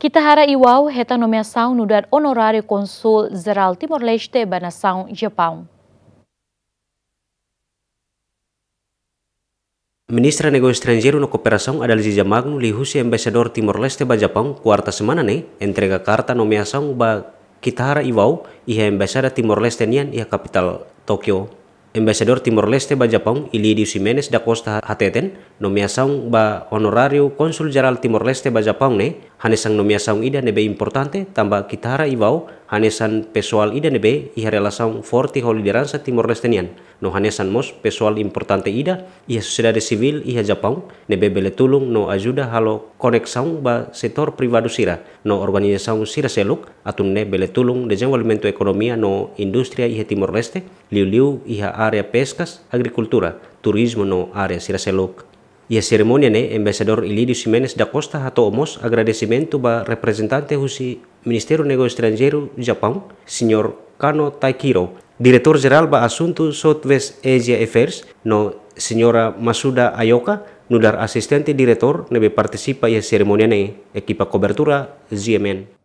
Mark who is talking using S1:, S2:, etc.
S1: Kita hara Iwau heta nomeação no dar honorário consul geral Timor-Leste bana nação Japão.
S2: Ministra Negócio Estrangeiro na Cooperação Adalgisa Magno Lihusi Embaixador Timor-Leste ba Japão kuarta semana ne entrega carta nomeação ba kita hara iwau iha Embaixada Timor-Leste nian iha kapital Tokyo. Embaixador Timor-Leste ba Japão Ilidio Simenes da Costa Hateten nomeação ba honorário konsul Geral Timor-Leste ba Japão ne hanesan no saung ida nebe importante tamba kitara ibau hanesan pesual ida nebe i relasaung forti holideransa timor lestenian no hanesan mos pesual importante ida ia sociedade civil iha Japão nebe bele tulung no ajuda halo koneksaung ba setor privado sira no organisaung sira seluk atun ne bele tulung desenvolvimento ekonomia no industria iha timor leste liu liu iha area pescas agrikultura turismo no area sira seluk ia ceremoniane Embasador Ilidio Ximenes da Costa ha tomos agradecimento ba representante husi Ministério Negócio Estrangeiro Japão, Sr. Kano Taikiro, diretor geral ba assunto Southwest Asia Affairs, no Sra. Masuda Ayoka, nudar asistente diretor nebe participa ia ceremoniane equipa cobertura ZMN.